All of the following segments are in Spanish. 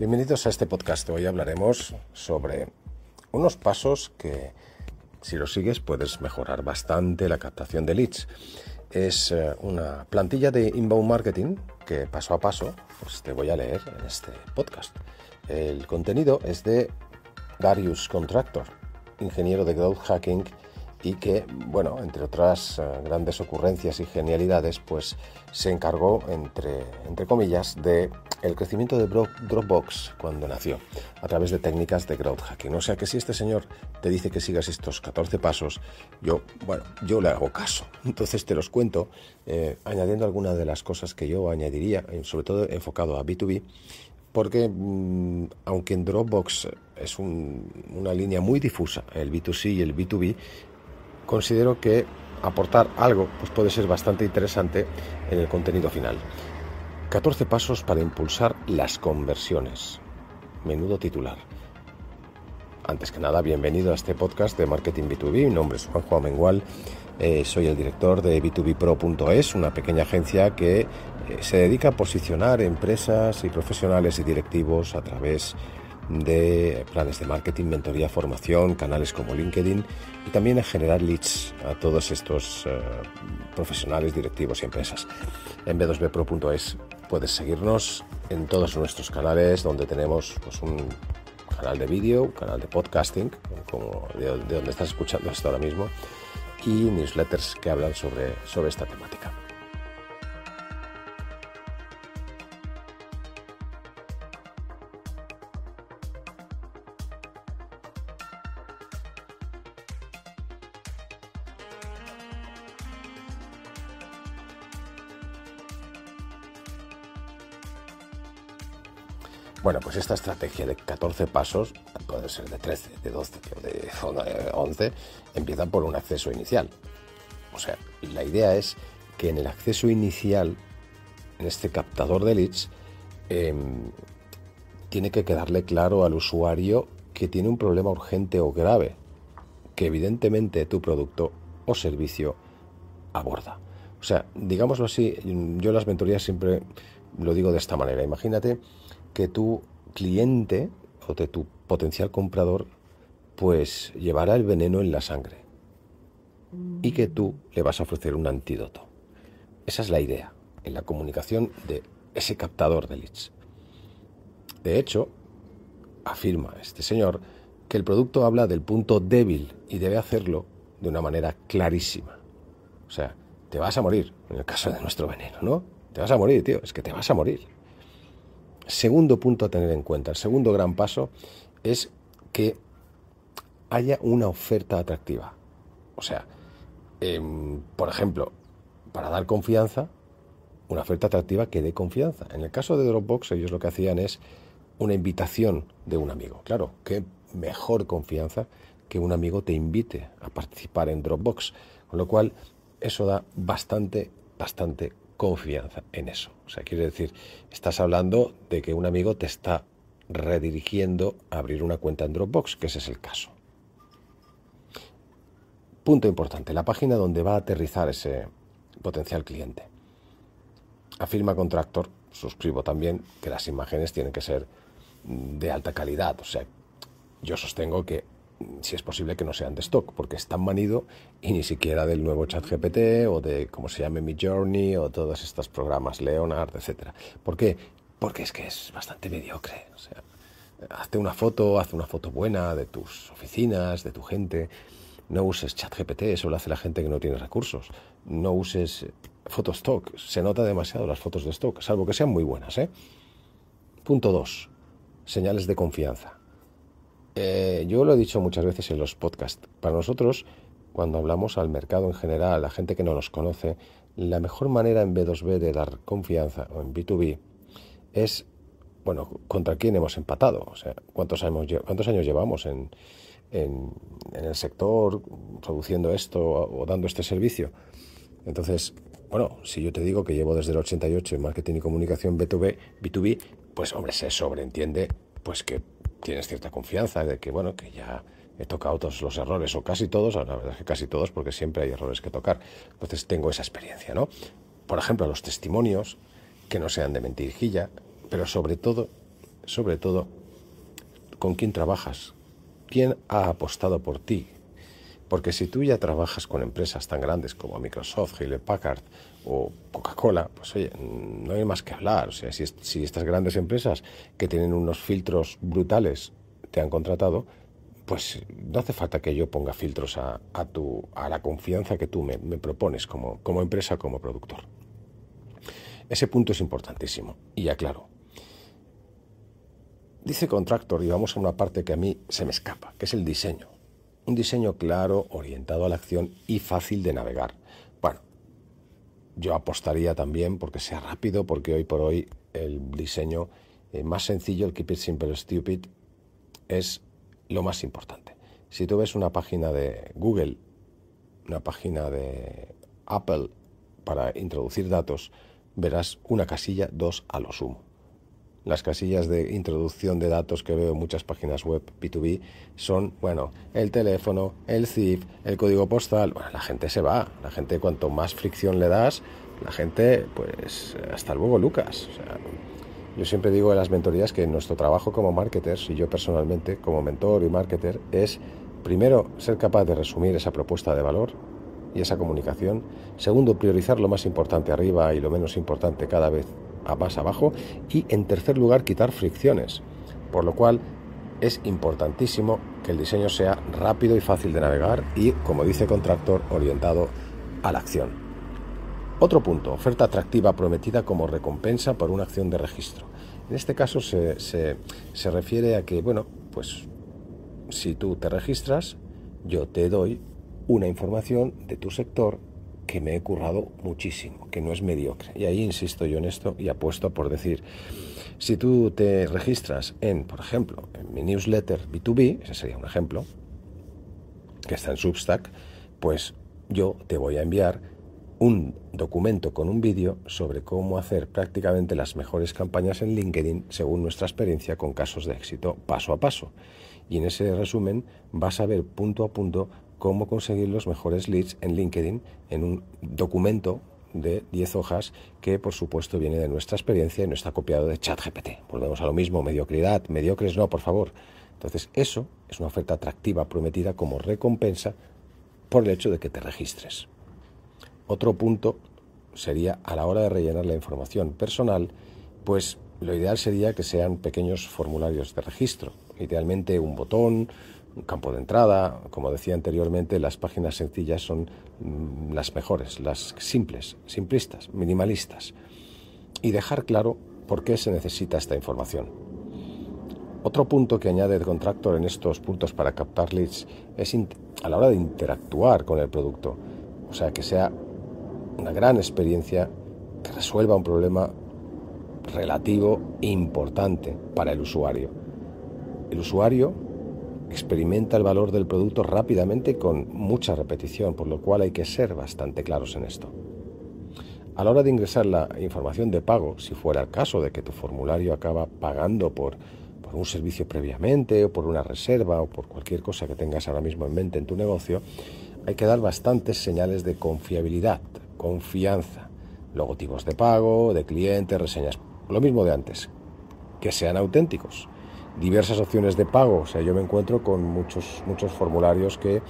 Bienvenidos a este podcast. Hoy hablaremos sobre unos pasos que si los sigues puedes mejorar bastante la captación de leads. Es eh, una plantilla de inbound marketing que paso a paso pues, te voy a leer en este podcast. El contenido es de Darius Contractor, ingeniero de growth hacking y que, bueno, entre otras eh, grandes ocurrencias y genialidades, pues se encargó, entre, entre comillas, de el crecimiento de Dropbox cuando nació, a través de técnicas de crowd hacking. O sea que si este señor te dice que sigas estos 14 pasos, yo, bueno, yo le hago caso. Entonces te los cuento, eh, añadiendo algunas de las cosas que yo añadiría, eh, sobre todo enfocado a B2B, porque mm, aunque en Dropbox es una línea muy difusa, el B2C y el B2B, considero que aportar algo pues puede ser bastante interesante en el contenido final. 14 pasos para impulsar las conversiones. Menudo titular. Antes que nada, bienvenido a este podcast de Marketing B2B. Mi nombre es Juan Juan Mengual. Eh, soy el director de b2bpro.es, una pequeña agencia que eh, se dedica a posicionar empresas y profesionales y directivos a través de planes de marketing, mentoría, formación, canales como LinkedIn y también a generar leads a todos estos eh, profesionales, directivos y empresas. En b2bpro.es puedes seguirnos en todos nuestros canales donde tenemos pues, un canal de vídeo, un canal de podcasting, como de, donde estás escuchando hasta ahora mismo, y newsletters que hablan sobre, sobre esta temática. Bueno, pues esta estrategia de 14 pasos, puede ser de 13, de 12 de 11, empieza por un acceso inicial. O sea, la idea es que en el acceso inicial, en este captador de leads, em, tiene que quedarle claro al usuario que tiene un problema urgente o grave, que evidentemente tu producto o servicio aborda. O sea, digámoslo así, yo las mentorías siempre lo digo de esta manera. Imagínate que tu cliente o de tu potencial comprador pues llevará el veneno en la sangre y que tú le vas a ofrecer un antídoto. Esa es la idea en la comunicación de ese captador de leads. De hecho, afirma este señor que el producto habla del punto débil y debe hacerlo de una manera clarísima. O sea, te vas a morir, en el caso de nuestro veneno, ¿no? Te vas a morir, tío, es que te vas a morir. Segundo punto a tener en cuenta, el segundo gran paso es que haya una oferta atractiva. O sea, em, por ejemplo, para dar confianza, una oferta atractiva que dé confianza. En el caso de Dropbox, ellos lo que hacían es una invitación de un amigo. Claro, qué mejor confianza que un amigo te invite a participar en Dropbox. Con lo cual, eso da bastante, bastante confianza en eso. O sea, quiere decir, estás hablando de que un amigo te está redirigiendo a abrir una cuenta en Dropbox, que ese es el caso. Punto importante, la página donde va a aterrizar ese potencial cliente. Afirma Contractor, suscribo también que las imágenes tienen que ser de alta calidad. O sea, yo sostengo que si es posible que no sean de stock, porque están manido y ni siquiera del nuevo ChatGPT o de como se llame Mi Journey o todos estos programas, Leonard, etc. ¿Por qué? Porque es que es bastante mediocre. sea, hazte una foto, haz una foto buena de tus oficinas, de tu gente. No uses ChatGPT, eso lo hace la gente que no tiene recursos. No uses fotos stock se nota demasiado las fotos de stock, salvo que sean muy buenas. ¿eh? Punto 2. Señales de confianza eh, yo lo he dicho muchas veces en los podcasts, para nosotros, cuando hablamos al mercado en general, a la gente que no nos conoce, la mejor manera en B2B de dar confianza o en B2B es, bueno, contra quién hemos empatado, o sea, cuántos años, cuántos años llevamos en, el sector produciendo esto o, dando este servicio. Entonces, bueno, si yo te digo que llevo desde el 88 en marketing y comunicación B2B, B2B, pues hombre, se sobreentiende pues que tienes cierta confianza de que, bueno, que ya he tocado todos los errores o casi todos, la verdad es que casi todos porque siempre hay errores que tocar. Entonces tengo esa experiencia, ¿no? Por ejemplo, los testimonios que no sean de mentirjilla, pero sobre todo, sobre todo, con quién trabajas, quién ha apostado por ti. Porque si tú ya trabajas con empresas tan grandes como Microsoft, Hewlett Packard, o Coca-Cola, pues oye, no hay más que hablar. O sea, si, estas grandes empresas que tienen unos filtros brutales te han contratado, pues no hace falta que yo ponga filtros a, tu, a la confianza que tú me, propones como, como, empresa, como productor. Ese punto es importantísimo y aclaro. Dice Contractor, y vamos a una parte que a mí se me escapa, que es el diseño. Un diseño claro, orientado a la acción y fácil de navegar yo apostaría también porque sea rápido, porque hoy por hoy el diseño eh, más sencillo, el Keep It Simple Stupid, es lo más importante. Si tú ves una página de Google, una página de Apple para introducir datos, verás una casilla, dos a lo sumo las casillas de introducción de datos que veo en muchas páginas web b 2 b son, bueno, el teléfono, el CIF, el código postal. la gente se va. La gente, cuanto más fricción le das, la gente, pues, hasta luego, Lucas. yo siempre digo en las mentorías que nuestro trabajo como marketers, y yo personalmente como mentor y marketer, es primero ser capaz de resumir esa propuesta de valor y esa comunicación. Segundo, priorizar lo más importante arriba y lo menos importante cada vez más abajo y en tercer lugar quitar fricciones, por lo cual es importantísimo que el diseño sea rápido y fácil de navegar y, como dice Contractor, orientado a la acción. Otro punto, oferta atractiva prometida como recompensa por una acción de registro. En este caso se, se, se refiere a que, bueno, pues si tú te registras, yo te doy una información de tu sector que me he currado muchísimo, que no es mediocre. Y ahí insisto yo en esto y apuesto por decir, si tú te registras en, por ejemplo, en mi newsletter B2B, ese sería un ejemplo, que está en Substack, pues yo te voy a enviar un documento con un vídeo sobre cómo hacer prácticamente las mejores campañas en LinkedIn según nuestra experiencia con casos de éxito paso a paso. Y en ese resumen vas a ver punto a punto cómo conseguir los mejores leads en LinkedIn en un documento de 10 hojas que por supuesto viene de nuestra experiencia y no está copiado de ChatGPT. Volvemos a lo mismo, mediocridad, mediocres no, por favor. Entonces eso es una oferta atractiva prometida como recompensa por el hecho de que te registres. Otro punto sería a la hora de rellenar la información personal, pues lo ideal sería que sean pequeños formularios de registro, idealmente un botón, un campo de entrada. Como decía anteriormente, las páginas sencillas son mm, las mejores, las simples, simplistas, minimalistas. Y dejar claro por qué se necesita esta información. Otro punto que añade el contractor en estos puntos para captar leads es a la hora de interactuar con el producto. O sea, que sea una gran experiencia que resuelva un problema relativo importante para el usuario. El usuario experimenta el valor del producto rápidamente con mucha repetición, por lo cual hay que ser bastante claros en esto. A la hora de ingresar la información de pago, si fuera el caso de que tu formulario acaba pagando por, por un servicio previamente o por una reserva o por cualquier cosa que tengas ahora mismo en mente en tu negocio, hay que dar bastantes señales de confiabilidad, confianza, logotipos de pago, de clientes, reseñas, lo mismo de antes, que sean auténticos diversas opciones de pago. O sea, yo me encuentro con muchos, muchos formularios que,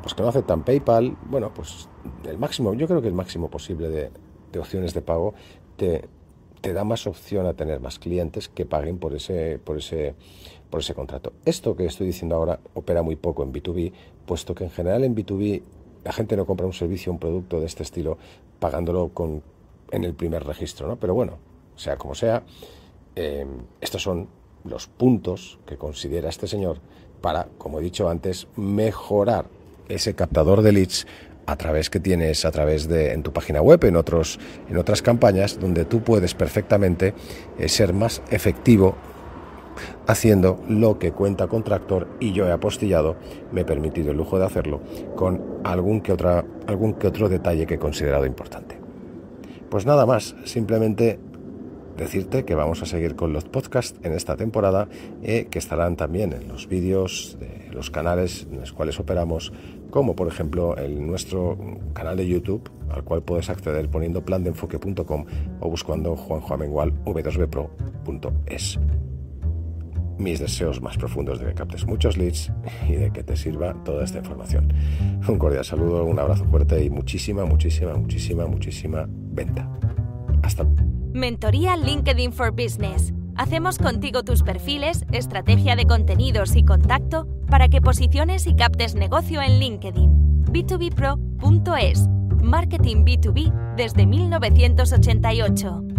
pues que no aceptan PayPal. Bueno, pues el máximo, yo creo que el máximo posible de, opciones de pago te, te, da más opción a tener más clientes que paguen por ese, por ese, por ese contrato. Esto que estoy diciendo ahora opera muy poco en B2B, puesto que en general en B2B la gente no compra un servicio, un producto de este estilo pagándolo con, en el primer registro, ¿no? Pero bueno, sea como sea, eh, estos son los puntos que considera este señor para, como he dicho antes, mejorar ese captador de leads a través que tienes a través de en tu página web, en otros en otras campañas donde tú puedes perfectamente eh, ser más efectivo haciendo lo que cuenta con Tractor y yo he apostillado, me he permitido el lujo de hacerlo con algún que otra algún que otro detalle que he considerado importante. Pues nada más, simplemente decirte que vamos a seguir con los podcasts en esta temporada, y eh, que estarán también en los vídeos de los canales en los cuales operamos, como por ejemplo en nuestro canal de YouTube, al cual puedes acceder poniendo plandeenfoque.com o buscando juanjoamengual v2bpro.es. Mis deseos más profundos de que captes muchos leads y de que te sirva toda esta información. Un cordial saludo, un abrazo fuerte y muchísima, muchísima, muchísima, muchísima venta. Hasta Mentoría LinkedIn for Business. Hacemos contigo tus perfiles, estrategia de contenidos y contacto para que posiciones y captes negocio en LinkedIn. b2bpro.es. Marketing B2B desde 1988.